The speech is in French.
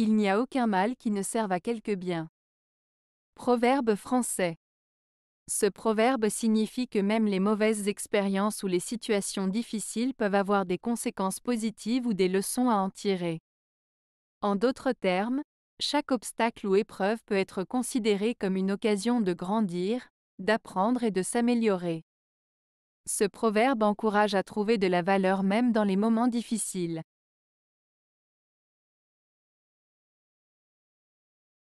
Il n'y a aucun mal qui ne serve à quelque bien. Proverbe français. Ce proverbe signifie que même les mauvaises expériences ou les situations difficiles peuvent avoir des conséquences positives ou des leçons à en tirer. En d'autres termes, chaque obstacle ou épreuve peut être considéré comme une occasion de grandir, d'apprendre et de s'améliorer. Ce proverbe encourage à trouver de la valeur même dans les moments difficiles.